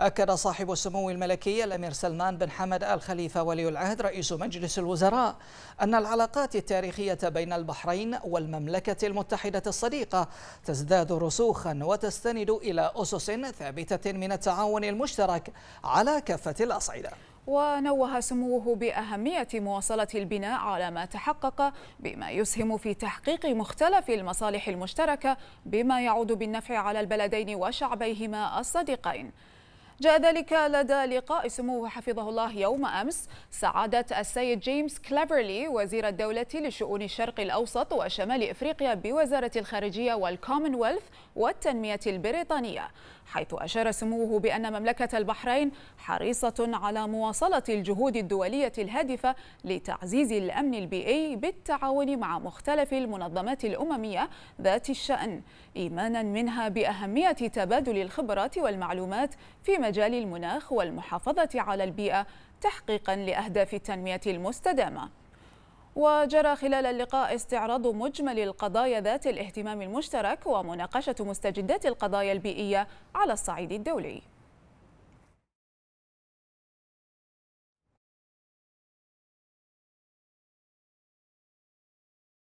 أكد صاحب السمو الملكي الأمير سلمان بن حمد آل خليفة ولي العهد رئيس مجلس الوزراء أن العلاقات التاريخية بين البحرين والمملكة المتحدة الصديقة تزداد رسوخا وتستند إلى أسس ثابتة من التعاون المشترك على كافة الأصعدة ونوه سموه بأهمية مواصلة البناء على ما تحقق بما يسهم في تحقيق مختلف المصالح المشتركة بما يعود بالنفع على البلدين وشعبيهما الصديقين جاء ذلك لدى لقاء سموه حفظه الله يوم أمس سعادة السيد جيمس كليفرلي وزير الدولة لشؤون الشرق الأوسط وشمال إفريقيا بوزارة الخارجية والكومنولث والتنمية البريطانية حيث أشار سموه بأن مملكة البحرين حريصة على مواصلة الجهود الدولية الهادفة لتعزيز الأمن البيئي بالتعاون مع مختلف المنظمات الأممية ذات الشأن إيمانا منها بأهمية تبادل الخبرات والمعلومات في مجال المناخ والمحافظة على البيئة تحقيقا لأهداف التنمية المستدامة وجرى خلال اللقاء استعراض مجمل القضايا ذات الاهتمام المشترك ومناقشة مستجدات القضايا البيئية على الصعيد الدولي